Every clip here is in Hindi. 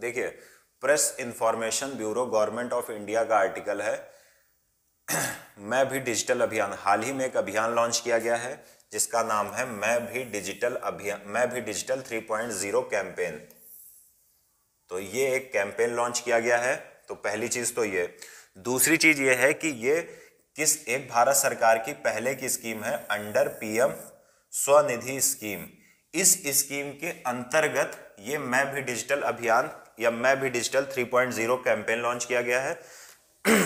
देखिए press information bureau government of India का आर्टिकल है मैं भी डिजिटल अभियान हाल ही में एक अभियान लॉन्च किया गया है जिसका नाम है मैं भी डिजिटल अभियान मैं भी डिजिटल 3.0 कैंपेन तो ये एक कैंपेन लॉन्च किया गया है तो पहली चीज तो ये दूसरी चीज ये है कि ये किस एक भारत सरकार की पहले की स्कीम है अंडर पीएम स्वनिधि स्कीम इस स्कीम के अंतर्गत ये मैं भी डिजिटल अभियान या मैं भी डिजिटल 3.0 कैंपेन लॉन्च किया गया है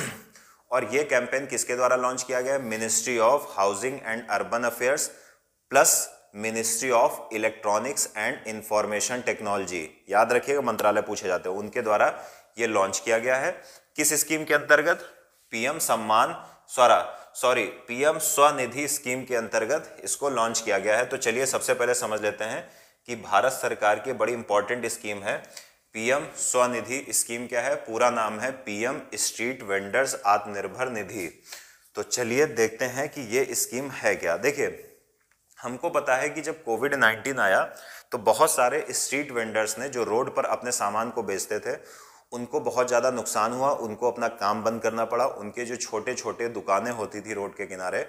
और ये कैंपेन किसके द्वारा लॉन्च किया गया है ministry of housing and urban affairs plus ministry of electronics and information technology याद रखिएगा मंत्रालय पूछे जाते हैं उनके द्वारा ये लॉन्च किया गया है किस स्कीम के अंतर्गत पीएम सम्मान सॉरा सॉरी पीएम स्वनिधि स्कीम के अंतर्गत इसको लॉन्च किया गया है तो चलिए सबसे पहले समझ लेते हैं कि भारत सरकार की बड़ी इंपॉर्टेंट स्कीम है पीएम स्वनिधि स्कीम क्या है पूरा नाम है पीएम स्ट्रीट वेंडर्स आत्मनिर्भर निधि तो चलिए देखते हैं कि ये स्कीम है क्या देखिए हमको पता है कि जब कोविड 19 आया तो बहुत सारे स्ट्रीट वेंडर्स ने जो रोड पर अपने सामान को बेचते थे उनको बहुत ज़्यादा नुकसान हुआ उनको अपना काम बंद करना पड़ा उनके जो छोटे छोटे दुकानें होती थी रोड के किनारे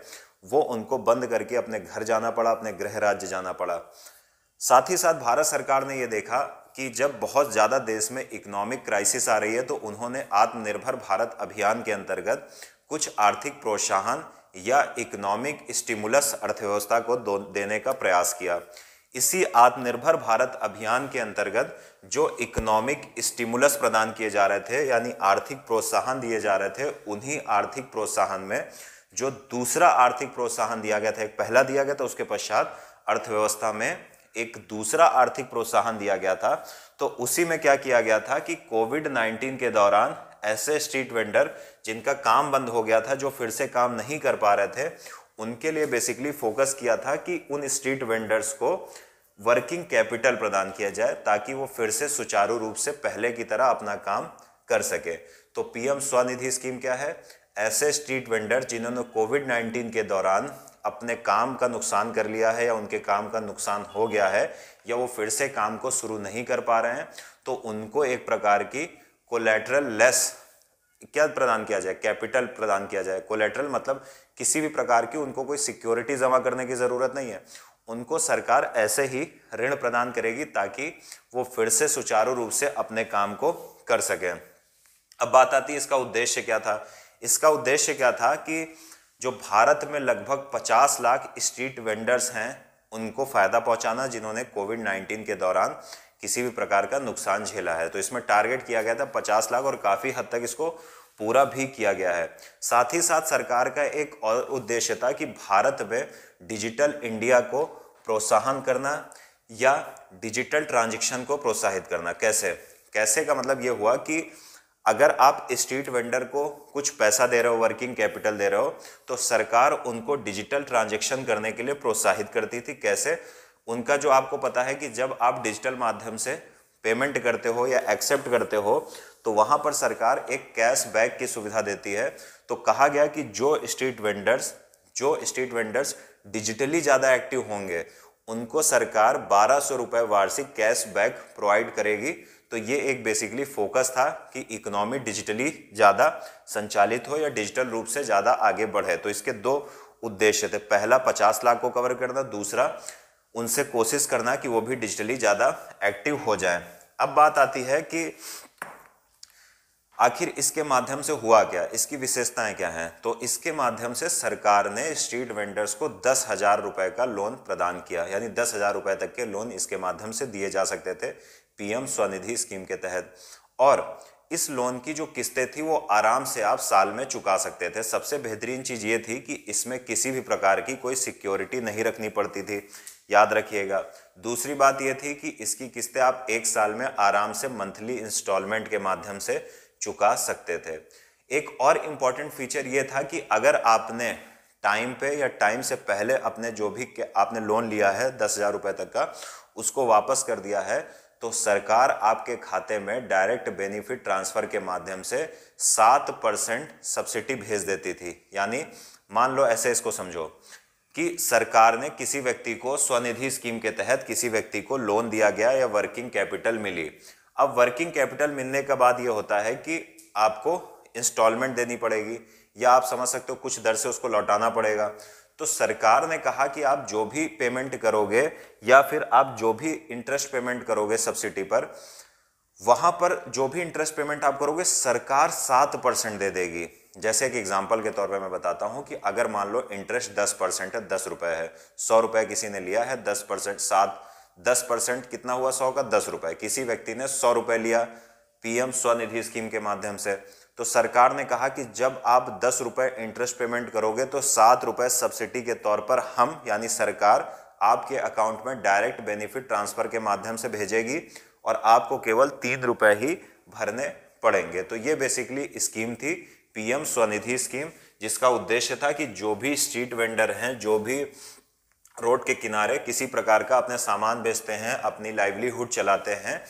वो उनको बंद करके अपने घर जाना पड़ा अपने गृह राज्य जाना पड़ा साथ ही साथ भारत सरकार ने यह देखा कि जब बहुत ज़्यादा देश में इकोनॉमिक क्राइसिस आ रही है तो उन्होंने आत्मनिर्भर भारत अभियान के अंतर्गत कुछ आर्थिक प्रोत्साहन या इकोनॉमिक स्टिमुलस अर्थव्यवस्था को देने का प्रयास किया इसी आत्मनिर्भर भारत अभियान के अंतर्गत जो इकोनॉमिक स्टिमुलस प्रदान किए जा रहे थे यानी आर्थिक प्रोत्साहन दिए जा रहे थे उन्हीं आर्थिक प्रोत्साहन में जो दूसरा आर्थिक प्रोत्साहन दिया गया था एक पहला दिया गया था उसके पश्चात अर्थव्यवस्था में एक दूसरा आर्थिक प्रोत्साहन दिया गया था तो उसी में क्या किया गया था कि कोविड 19 के दौरान ऐसे स्ट्रीट वेंडर जिनका काम बंद हो गया था जो फिर से काम नहीं कर पा रहे थे उनके लिए बेसिकली फोकस किया था कि उन स्ट्रीट वेंडर्स को वर्किंग कैपिटल प्रदान किया जाए ताकि वो फिर से सुचारू रूप से पहले की तरह अपना काम कर सके तो पीएम स्वनिधि स्कीम क्या है ऐसे स्ट्रीट वेंडर जिन्होंने कोविड 19 के दौरान अपने काम का नुकसान कर लिया है या उनके काम का नुकसान हो गया है या वो फिर से काम को शुरू नहीं कर पा रहे हैं तो उनको एक प्रकार की कोलेटरल लेस क्या प्रदान किया जाए कैपिटल प्रदान किया जाए कोलेटरल मतलब किसी भी प्रकार की उनको कोई सिक्योरिटी जमा करने की ज़रूरत नहीं है उनको सरकार ऐसे ही ऋण प्रदान करेगी ताकि वो फिर से सुचारू रूप से अपने काम को कर सकें अब बात आती है इसका उद्देश्य क्या था इसका उद्देश्य क्या था कि जो भारत में लगभग 50 लाख स्ट्रीट वेंडर्स हैं उनको फ़ायदा पहुंचाना जिन्होंने कोविड 19 के दौरान किसी भी प्रकार का नुकसान झेला है तो इसमें टारगेट किया गया था पचास लाख और काफ़ी हद तक इसको पूरा भी किया गया है साथ ही साथ सरकार का एक और उद्देश्य था कि भारत में डिजिटल इंडिया को प्रोत्साहन करना या डिजिटल ट्रांजेक्शन को प्रोत्साहित करना कैसे कैसे का मतलब ये हुआ कि अगर आप स्ट्रीट वेंडर को कुछ पैसा दे रहे हो वर्किंग कैपिटल दे रहे हो तो सरकार उनको डिजिटल ट्रांजेक्शन करने के लिए प्रोत्साहित करती थी कैसे उनका जो आपको पता है कि जब आप डिजिटल माध्यम से पेमेंट करते हो या एक्सेप्ट करते हो तो वहाँ पर सरकार एक कैश बैक की सुविधा देती है तो कहा गया कि जो स्ट्रीट वेंडर्स जो स्ट्रीट वेंडर्स डिजिटली ज़्यादा एक्टिव होंगे उनको सरकार बारह सौ रुपये वार्षिक कैश बैक प्रोवाइड करेगी तो ये एक बेसिकली फोकस था कि इकोनॉमी डिजिटली ज़्यादा संचालित हो या डिजिटल रूप से ज़्यादा आगे बढ़े तो इसके दो उद्देश्य थे पहला पचास लाख को कवर करना दूसरा उनसे कोशिश करना कि वो भी डिजिटली ज़्यादा एक्टिव हो जाए अब बात आती है कि आखिर इसके माध्यम से हुआ क्या इसकी विशेषताएं क्या हैं तो इसके माध्यम से सरकार ने स्ट्रीट वेंडर्स को दस हज़ार रुपये का लोन प्रदान किया यानी दस हज़ार रुपये तक के लोन इसके माध्यम से दिए जा सकते थे पीएम स्वनिधि स्कीम के तहत और इस लोन की जो किस्तें थी वो आराम से आप साल में चुका सकते थे सबसे बेहतरीन चीज़ ये थी कि इसमें किसी भी प्रकार की कोई सिक्योरिटी नहीं रखनी पड़ती थी याद रखिएगा दूसरी बात यह थी कि इसकी किस्तें आप एक साल में आराम से मंथली इंस्टॉलमेंट के माध्यम से चुका सकते थे एक और इम्पॉर्टेंट फीचर ये था कि अगर आपने टाइम पे या टाइम से पहले अपने जो भी आपने लोन लिया है दस हज़ार रुपये तक का उसको वापस कर दिया है तो सरकार आपके खाते में डायरेक्ट बेनिफिट ट्रांसफर के माध्यम से सात परसेंट सब्सिडी भेज देती थी यानी मान लो ऐसे इसको समझो कि सरकार ने किसी व्यक्ति को स्वनिधि स्कीम के तहत किसी व्यक्ति को लोन दिया गया या वर्किंग कैपिटल मिली अब वर्किंग कैपिटल मिलने के बाद यह होता है कि आपको इंस्टॉलमेंट देनी पड़ेगी या आप समझ सकते हो कुछ दर से उसको लौटाना पड़ेगा तो सरकार ने कहा कि आप जो भी पेमेंट करोगे या फिर आप जो भी इंटरेस्ट पेमेंट करोगे सब्सिडी पर वहां पर जो भी इंटरेस्ट पेमेंट आप करोगे सरकार सात परसेंट दे देगी जैसे एक एग्जाम्पल के तौर पे मैं बताता हूं कि अगर मान लो इंटरेस्ट दस परसेंट है दस रुपए है सौ रुपए किसी ने लिया है दस परसेंट सात दस परसेंट कितना हुआ सौ का दस रुपए किसी व्यक्ति ने सौ रुपए लिया पीएम स्वनिधि स्कीम के माध्यम से तो सरकार ने कहा कि जब आप दस रुपए इंटरेस्ट पेमेंट करोगे तो सात रुपए सब्सिडी के तौर पर हम यानी सरकार आपके अकाउंट में डायरेक्ट बेनिफिट ट्रांसफर के माध्यम से भेजेगी और आपको केवल तीन रुपए ही भरने पड़ेंगे तो ये बेसिकली स्कीम थी पीएम स्वनिधि स्कीम जिसका उद्देश्य था कि जो भी स्ट्रीट वेंडर हैं जो भी रोड के किनारे किसी प्रकार का अपने सामान बेचते हैं अपनी लाइवलीहुड चलाते हैं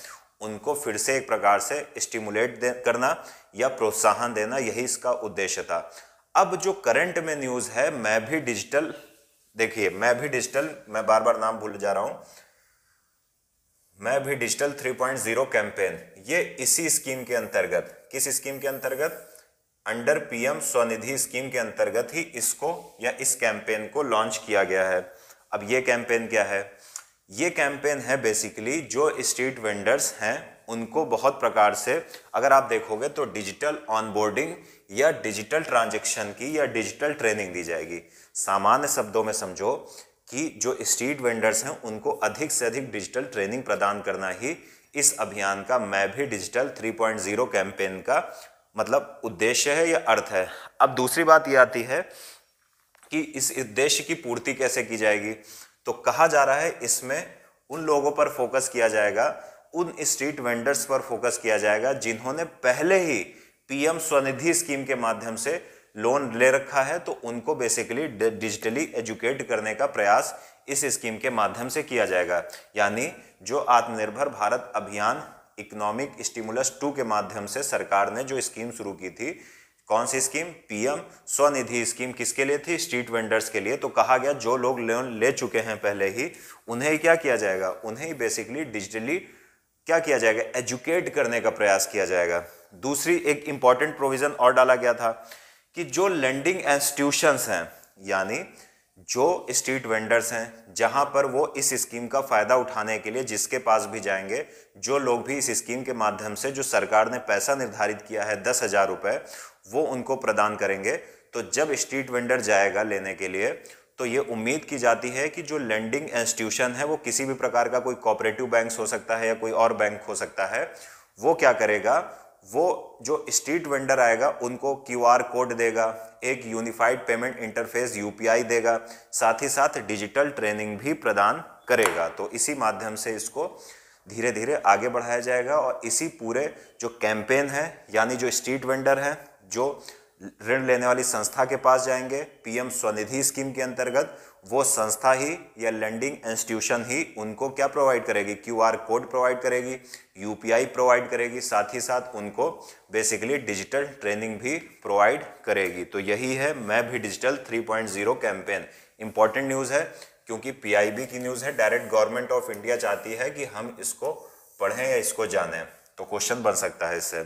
उनको फिर से एक प्रकार से स्टिमुलेट करना या प्रोत्साहन देना यही इसका उद्देश्य था अब जो करंट में न्यूज़ है मैं भी डिजिटल देखिए मैं भी डिजिटल मैं बार बार नाम भूल जा रहा हूँ मैं भी डिजिटल 3.0 कैंपेन ये इसी स्कीम के अंतर्गत किस स्कीम के अंतर्गत अंडर पीएम स्वनिधि स्कीम के अंतर्गत ही इसको या इस कैंपेन को लॉन्च किया गया है अब ये कैंपेन क्या है ये कैंपेन है बेसिकली जो स्ट्रीट वेंडर्स हैं उनको बहुत प्रकार से अगर आप देखोगे तो डिजिटल ऑनबोर्डिंग या डिजिटल ट्रांजेक्शन की या डिजिटल ट्रेनिंग दी जाएगी सामान्य शब्दों में समझो कि जो स्ट्रीट वेंडर्स हैं उनको अधिक से अधिक डिजिटल ट्रेनिंग प्रदान करना ही इस अभियान का मैं भी डिजिटल 3.0 कैंपेन का मतलब उद्देश्य है या अर्थ है अब दूसरी बात ये आती है कि इस उद्देश्य की पूर्ति कैसे की जाएगी तो कहा जा रहा है इसमें उन लोगों पर फोकस किया जाएगा उन स्ट्रीट वेंडर्स पर फोकस किया जाएगा जिन्होंने पहले ही पीएम स्वनिधि स्कीम के माध्यम से लोन ले रखा है तो उनको बेसिकली डिजिटली एजुकेट करने का प्रयास इस स्कीम के माध्यम से किया जाएगा यानी जो आत्मनिर्भर भारत अभियान इकोनॉमिक स्टिमुलस टू के माध्यम से सरकार ने जो स्कीम शुरू की थी कौन सी स्कीम पीएम स्वनिधि स्कीम किसके लिए थी स्ट्रीट वेंडर्स के लिए तो कहा गया जो लोग लोन ले चुके हैं पहले ही उन्हें क्या किया जाएगा उन्हें बेसिकली डिजिटली क्या किया जाएगा एजुकेट करने का प्रयास किया जाएगा दूसरी एक इंपॉर्टेंट प्रोविजन और डाला गया था कि जो लैंडिंग इंस्टीट्यूशन हैं यानी जो स्ट्रीट वेंडर्स हैं जहां पर वो इस स्कीम का फायदा उठाने के लिए जिसके पास भी जाएंगे जो लोग भी इस स्कीम के माध्यम से जो सरकार ने पैसा निर्धारित किया है दस हजार रुपए वो उनको प्रदान करेंगे तो जब स्ट्रीट वेंडर जाएगा लेने के लिए तो ये उम्मीद की जाती है कि जो लैंडिंग इंस्टीट्यूशन है वो किसी भी प्रकार का कोई कोऑपरेटिव बैंक हो सकता है या कोई और बैंक हो सकता है वो क्या करेगा वो जो स्ट्रीट वेंडर आएगा उनको क्यूआर कोड देगा एक यूनिफाइड पेमेंट इंटरफेस यूपीआई देगा साथ ही साथ डिजिटल ट्रेनिंग भी प्रदान करेगा तो इसी माध्यम से इसको धीरे धीरे आगे बढ़ाया जाएगा और इसी पूरे जो कैंपेन है यानी जो स्ट्रीट वेंडर है जो ऋण लेने वाली संस्था के पास जाएंगे पीएम स्वनिधि स्कीम के अंतर्गत वो संस्था ही या लैंडिंग इंस्टीट्यूशन ही उनको क्या प्रोवाइड करेगी क्यूआर कोड प्रोवाइड करेगी यूपीआई प्रोवाइड करेगी साथ ही साथ उनको बेसिकली डिजिटल ट्रेनिंग भी प्रोवाइड करेगी तो यही है मैं भी डिजिटल 3.0 कैंपेन इंपॉर्टेंट न्यूज़ है क्योंकि पीआईबी की न्यूज़ है डायरेक्ट गवर्नमेंट ऑफ इंडिया चाहती है कि हम इसको पढ़ें या इसको जानें तो क्वेश्चन बन सकता है इससे